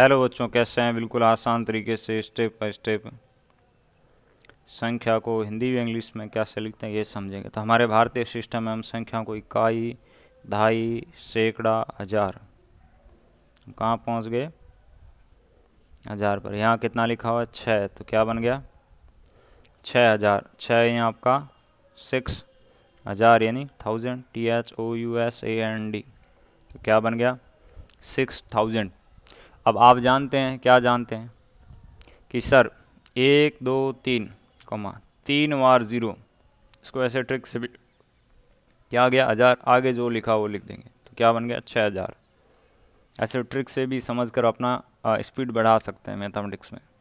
hello बच्चों कैसे हैं बिल्कुल आसान तरीके से स्टेप बाय स्टेप संख्या को हिंदी व इंग्लिश में कैसे लिखते हैं ये समझेंगे तो हमारे भारतीय सिस्टम में हम संख्या को इकाई ढाई सैकड़ा हज़ार कहाँ पहुँच गए हज़ार पर यहाँ कितना लिखा हुआ है छः तो क्या बन गया छः हज़ार छः यहाँ आपका सिक्स हज़ार यानी thousand T H O U S A N D तो क्या बन गया सिक्स थाउजेंड अब आप जानते हैं क्या जानते हैं कि सर एक दो तीन कमा तीन बार ज़ीरो इसको ऐसे ट्रिक से भी क्या आ गया हज़ार आगे जो लिखा वो लिख देंगे तो क्या बन गया छः हज़ार ऐसे ट्रिक से भी समझ कर अपना स्पीड बढ़ा सकते हैं मैथमेटिक्स में